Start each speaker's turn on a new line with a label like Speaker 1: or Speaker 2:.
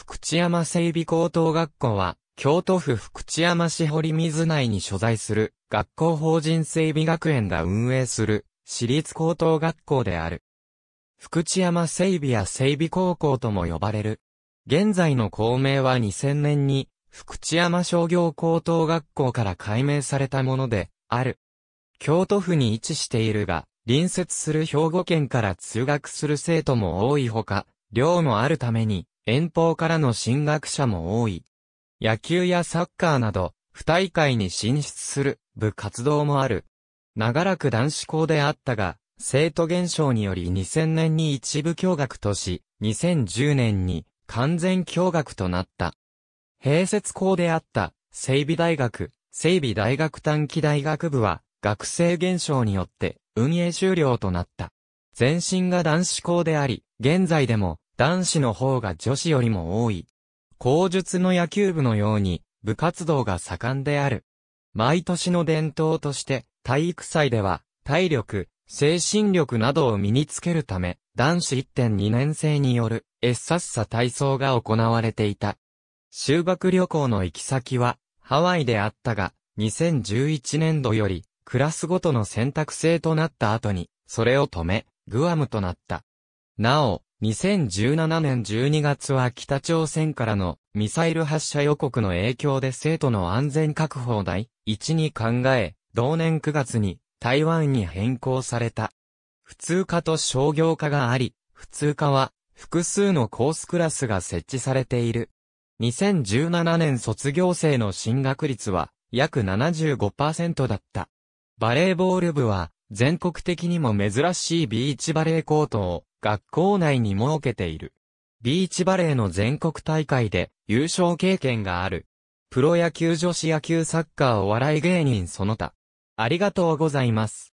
Speaker 1: 福知山整備高等学校は、京都府福知山市堀水内に所在する、学校法人整備学園が運営する、私立高等学校である。福知山整備や整備高校とも呼ばれる。現在の校名は2000年に、福知山商業高等学校から改名されたもので、ある。京都府に位置しているが、隣接する兵庫県から通学する生徒も多いほか、寮もあるために、遠方からの進学者も多い。野球やサッカーなど、不大会に進出する部活動もある。長らく男子校であったが、生徒減少により2000年に一部教学とし、2010年に完全教学となった。併設校であった整備大学、整備大学短期大学部は学生減少によって運営終了となった。前身が男子校であり、現在でも男子の方が女子よりも多い。口述の野球部のように、部活動が盛んである。毎年の伝統として、体育祭では、体力、精神力などを身につけるため、男子1.2年生による、エッサッサ体操が行われていた。修学旅行の行き先は、ハワイであったが、2011年度より、クラスごとの選択制となった後に、それを止め、グアムとなった。なお、2017年12月は北朝鮮からのミサイル発射予告の影響で生徒の安全確保第一に考え、同年9月に台湾に変更された。普通科と商業科があり、普通科は複数のコースクラスが設置されている。2017年卒業生の進学率は約75%だった。バレーボール部は全国的にも珍しいビーチバレーコートを学校内に設けている。ビーチバレーの全国大会で優勝経験がある。プロ野球女子野球サッカーお笑い芸人その他。ありがとうございます。